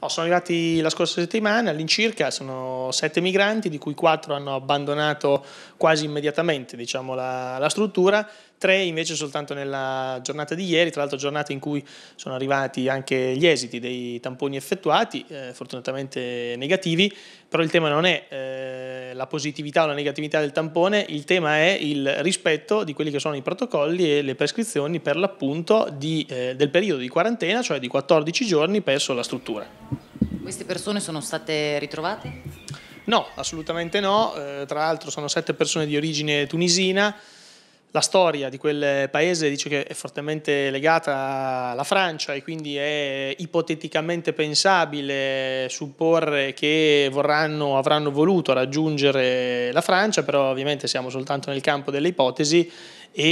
No, sono arrivati la scorsa settimana all'incirca, sono sette migranti, di cui quattro hanno abbandonato quasi immediatamente diciamo, la, la, struttura, tre invece soltanto nella giornata di ieri, tra l'altro giornata in cui sono arrivati anche gli esiti dei tamponi effettuati, eh, fortunatamente negativi, però il tema non è eh, la positività o la negatività del tampone, il tema è il rispetto di quelli che sono i protocolli e le prescrizioni per l'appunto eh, del periodo di quarantena, cioè di 14 giorni presso la struttura. Queste persone sono state ritrovate? No, assolutamente no. Eh, tra l'altro sono sette persone di origine tunisina la storia di quel paese dice che è fortemente legata alla Francia e quindi è ipoteticamente pensabile supporre che vorranno, avranno voluto raggiungere la Francia, però ovviamente siamo soltanto nel campo delle ipotesi e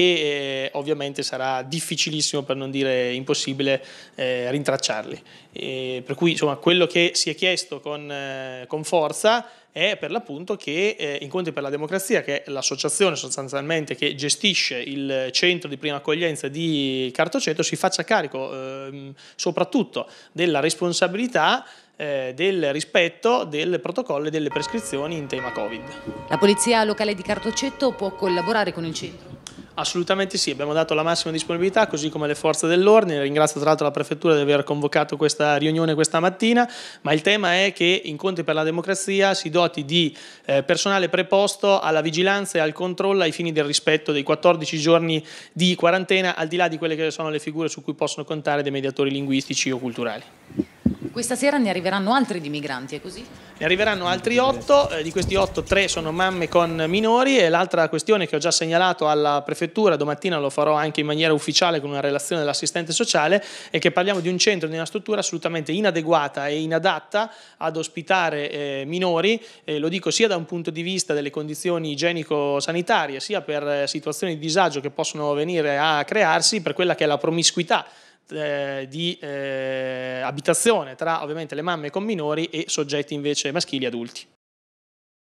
eh, ovviamente sarà difficilissimo per non dire impossibile eh, rintracciarli. E per cui insomma quello che si è chiesto con, eh, con forza è per l'appunto che eh, Incontri per la Democrazia, che è l'associazione sostanzialmente che gestisce il centro di prima accoglienza di Cartoceto, si faccia carico eh, soprattutto della responsabilità eh, del rispetto del protocollo e delle prescrizioni in tema Covid. La polizia locale di Cartoceto può collaborare con il centro? Assolutamente sì, abbiamo dato la massima disponibilità, così come le forze dell'ordine. Ringrazio tra l'altro la Prefettura di aver convocato questa riunione questa mattina, ma il tema è che Incontri per la Democrazia si doti di eh, personale preposto alla vigilanza e al controllo ai fini del rispetto dei 14 giorni di quarantena, al di là di quelle che sono le figure su cui possono contare dei mediatori linguistici o culturali. Questa sera ne arriveranno altri di migranti, è così? Ne arriveranno altri otto, eh, di questi otto tre sono mamme con minori e l'altra questione che ho già segnalato alla prefettura, domattina lo farò anche in maniera ufficiale con una relazione dell'assistente sociale, è che parliamo di un centro, di una struttura assolutamente inadeguata e inadatta ad ospitare eh, minori, eh, lo dico sia da un punto di vista delle condizioni igienico-sanitarie, sia per eh, situazioni di disagio che possono venire a crearsi, per quella che è la promiscuità eh, di eh, abitazione tra ovviamente le mamme con minori e soggetti invece maschili adulti.